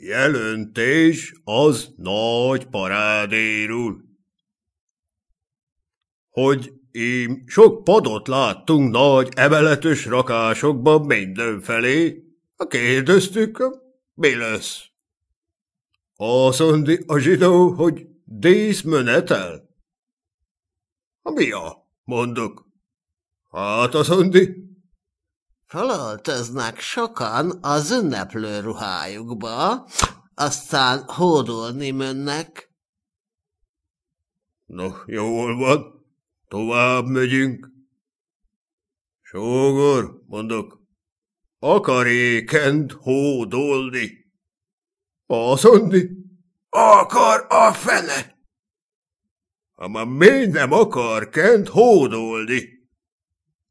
jelöntés az nagy parádérul. Hogy ím sok padot láttunk nagy emeletes rakásokban mindenfelé, kérdeztük, mi lesz. Azt mondi a zsidó, hogy díszmenetel. Mi a? mondok. Hát azt mondi, Fölöltöznek sokan az ünneplő ruhájukba, aztán hódolni mennek. No, jól van, tovább megyünk. Sógor, mondok, akarékent hódolni. Baszonni, akar a fene. Ám miért nem akar kent hódolni?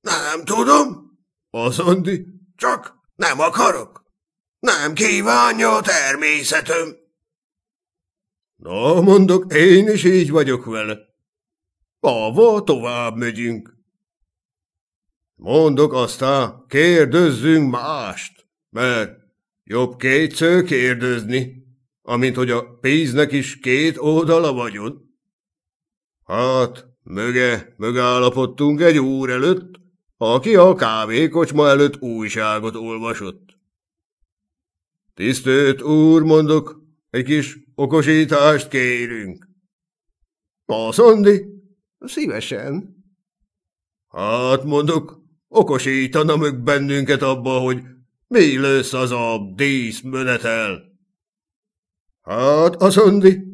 Nem tudom. Az Andi? Csak nem akarok. Nem kívánja természetem. Na, mondok, én is így vagyok vele. Ava tovább megyünk. Mondok aztán, kérdezzünk mást, mert jobb kétszer kérdezni, amint hogy a pénznek is két oldala vagyod. Hát, möge mögállapodtunk egy úr előtt, aki a kávékocsma előtt újságot olvasott. Tisztőt úr, mondok, egy kis okosítást kérünk. A szondi? Szívesen. Hát, mondok, okosítana meg bennünket abba, hogy mi lősz az a díszmenetel. Hát, a szondi,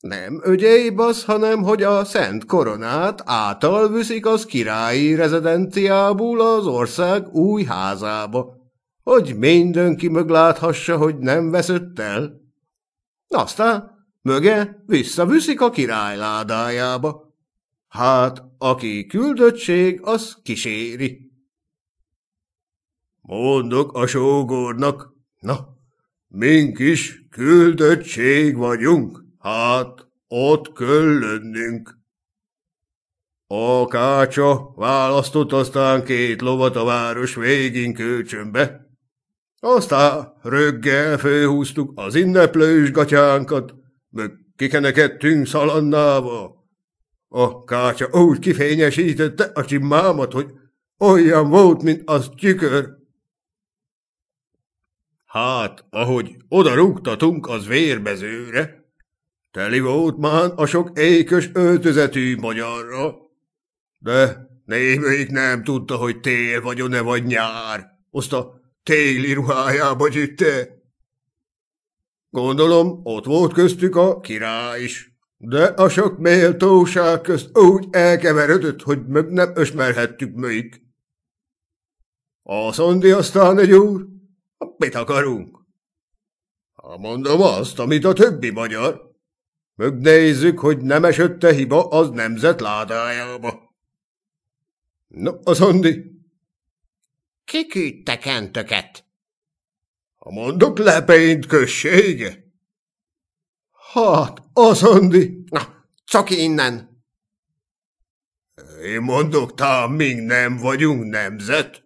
nem ögyébasz, hanem hogy a Szent Koronát által viszik az királyi rezidenciából az ország új házába, hogy mindenki mögláthassa, hogy nem veszött el. Aztán möge visszaviszik a király ládájába. Hát, aki küldöttség, az kíséri. Mondok a sógornak, na, mink is küldöttség vagyunk. Hát, ott kell lennünk. A kácsa választott aztán két lovat a város végén kölcsönbe. Aztán röggel főhúztuk az inneplős gatyánkat, meg kikenekedtünk szalannával. A kácsa úgy kifényesítette a csimmámat, hogy olyan volt, mint az tükör. Hát, ahogy oda rúgtatunk az vérbezőre, Teli volt már a sok ékös öltözetű magyarra. De némelyik nem tudta, hogy tél vagy, e vagy nyár. Azt a téli ruhájába gyütte. Gondolom, ott volt köztük a király is. De a sok méltóság közt úgy elkeverődött, hogy meg nem ösmerhettük melyik. A szondi aztán egy úr, mit akarunk? Ha mondom azt, amit a többi magyar. Megnézzük, hogy nem esette hiba az nemzet ládájába. Na, az Andi. Ki küldte entöket? Ha mondok lepeint kössége. Hát, az Andi. Na, csak innen. Én mondok, talán még nem vagyunk nemzet.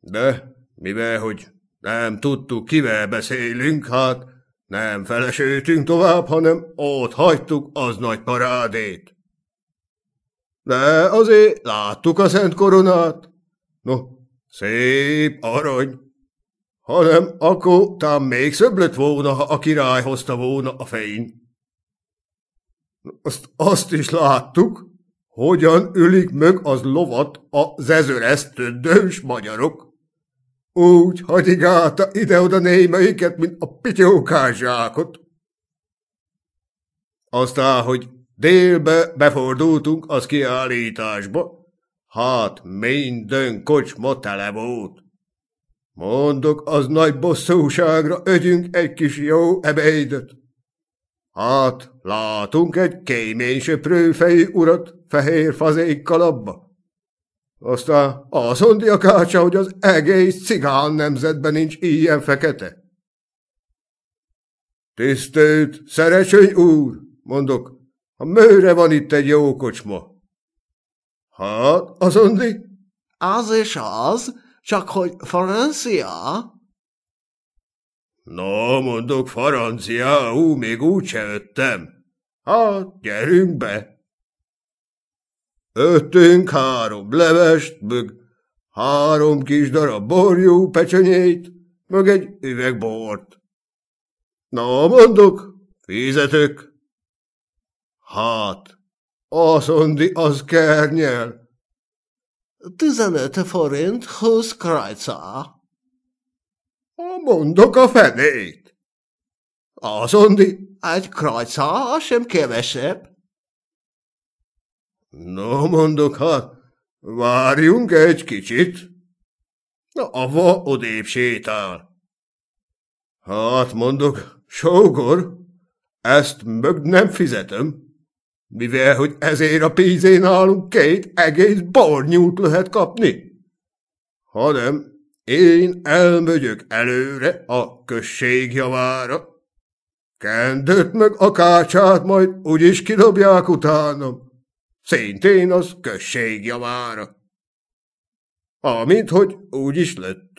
De, mivel, hogy nem tudtuk, kivel beszélünk, hát nem felesültünk tovább, hanem ott hagytuk az nagy parádét. De azért láttuk a Szent Koronát. No, szép arany. Hanem akkor tám még szöbb lett volna, ha a király hozta volna a fején. Azt, azt is láttuk, hogyan ülik meg az lovat a zezöresztő dős magyarok. Úgy hagyigálta ide-oda némelyiket, mint a pityókázsákot. Aztán, hogy délbe befordultunk az kiállításba, hát minden kocsma tele volt. Mondok, az nagy bosszúságra ögyünk egy kis jó ebédet. Hát, látunk egy kémény fejű urat fehér fazékkal abba. Aztán az mondja Kácsa, hogy az egész cigán nemzetben nincs ilyen fekete. Tisztelt, szeresőny úr, mondok, a mőre van itt egy jó kocsma. Hát, azondi? Az és az, csak hogy francia. Na, mondok, francia, ú, még se öttem. Hát, gyerünk be! Öttünk három levest, mög három kis darab borjú pecsenyét, meg egy üveg Na, mondok, fizetök. Hát, aszondi az kernyel. Tizenöt forint, húsz krajca. Mondok a fenét. Aszondi, egy krajca, sem kevesebb. No, mondok, ha hát, várjunk egy kicsit. Na, ava odébb sétál. Hát, mondok, sógor, ezt mög nem fizetem, mivel, hogy ezért a pénzén nálunk két egész bornyút lehet kapni. Hanem én elmögyök előre a község javára. Kendőt meg a kácsát majd úgyis kidobják utánom szintén az község javára. Amint hogy úgy is lett.